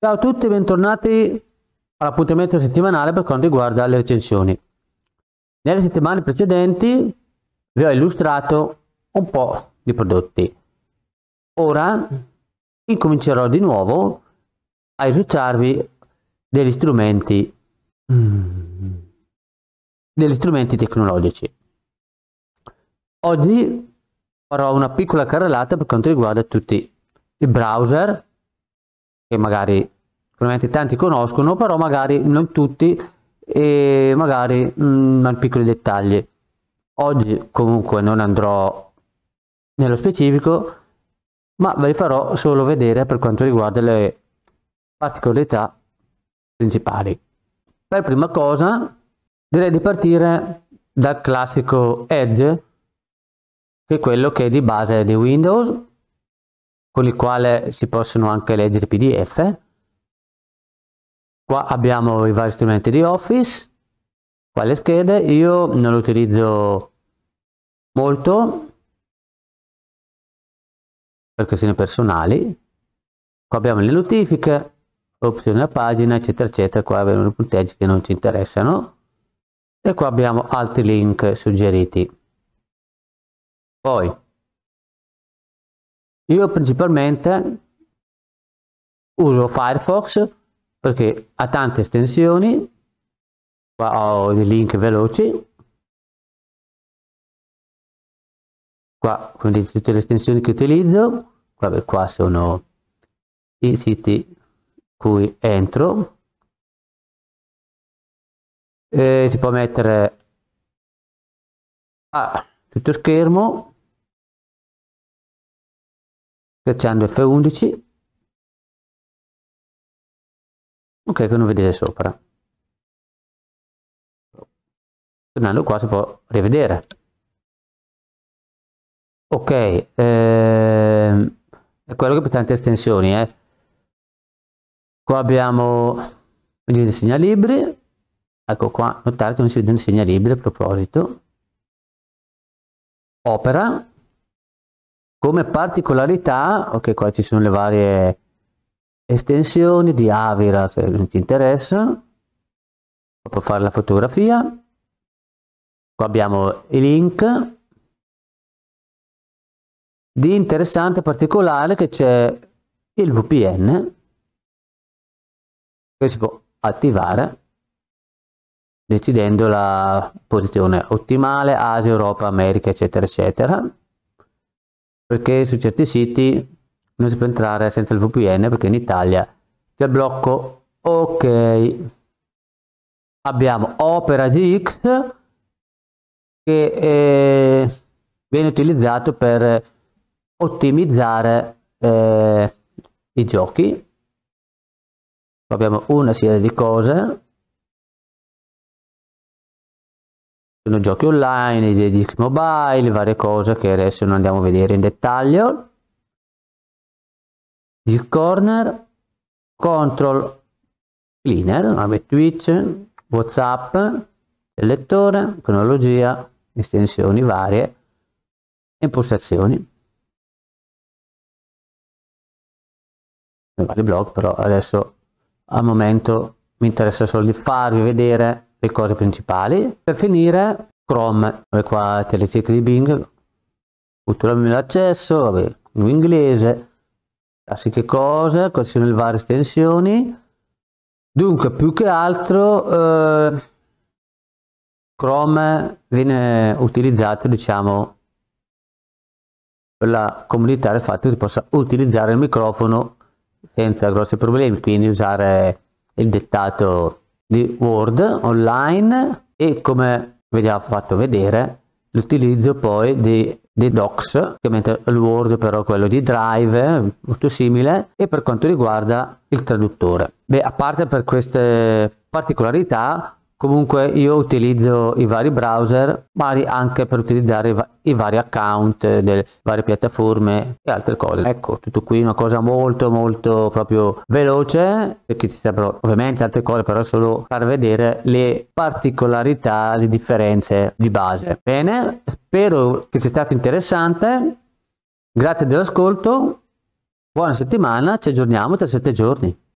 Ciao a tutti, bentornati all'appuntamento settimanale per quanto riguarda le recensioni. Nelle settimane precedenti vi ho illustrato un po' di prodotti. Ora incomincerò di nuovo a illustrarvi degli strumenti degli strumenti tecnologici. Oggi farò una piccola carrellata per quanto riguarda tutti i browser che magari sicuramente tanti conoscono, però magari non tutti e magari mh, mm, piccoli dettagli. Oggi comunque non andrò nello specifico, ma vi farò solo vedere per quanto riguarda le particolarità principali. Per prima cosa direi di partire dal classico Edge, che è quello che è di base di Windows con il quale si possono anche leggere PDF. Qua abbiamo i vari strumenti di Office, qua le schede, io non lo utilizzo molto per questioni personali. Qua abbiamo le notifiche, opzioni a pagina, eccetera, eccetera. Qua abbiamo i punteggi che non ci interessano. E qua abbiamo altri link suggeriti. Poi io principalmente uso Firefox perché ha tante estensioni, qua ho i link veloci, qua quindi tutte le estensioni che utilizzo, Vabbè, qua sono i siti cui entro, e eh, si può mettere a ah, tutto schermo, schiacciando F11 ok come vedete sopra tornando qua si può rivedere ok ehm, è quello che per tante estensioni eh. qua abbiamo il segnalibri ecco qua notate che non si vede un segnalibri a proposito opera come particolarità, ok qua ci sono le varie estensioni di Avira se non ti interessa, proprio fare la fotografia, qua abbiamo i link, di interessante particolare che c'è il VPN che si può attivare decidendo la posizione ottimale Asia, Europa, America eccetera eccetera perché su certi siti non si può entrare senza il VPN perché in Italia c'è il blocco ok abbiamo Opera GX che è, eh, viene utilizzato per ottimizzare eh, i giochi abbiamo una serie di cose sono giochi online, di X Mobile, varie cose che adesso non andiamo a vedere in dettaglio. Il corner, control cleaner, nome Twitch, Whatsapp, lettore, cronologia, estensioni varie impostazioni. postazioni. Vari blog, però adesso al momento mi interessa solo di farvi vedere le cose principali. Per finire Chrome, e qua ti di Bing, autonomia accesso, vabbè, in inglese, classiche cose, quali sono le varie estensioni. Dunque, più che altro eh, Chrome viene utilizzato, diciamo, per la comunità del fatto che si possa utilizzare il microfono senza grossi problemi, quindi usare il dettato di Word online e come vediamo fatto vedere l'utilizzo poi di, di Docs, ovviamente il Word però quello di Drive, molto simile, e per quanto riguarda il traduttore. Beh, a parte per queste particolarità, Comunque io utilizzo i vari browser, magari anche per utilizzare i, i vari account delle varie piattaforme e altre cose. Ecco, tutto qui una cosa molto molto proprio veloce, perché ci sarebbero ovviamente altre cose, però solo far vedere le particolarità, le differenze di base. Bene, spero che sia stato interessante, grazie dell'ascolto, buona settimana, ci aggiorniamo tra sette giorni.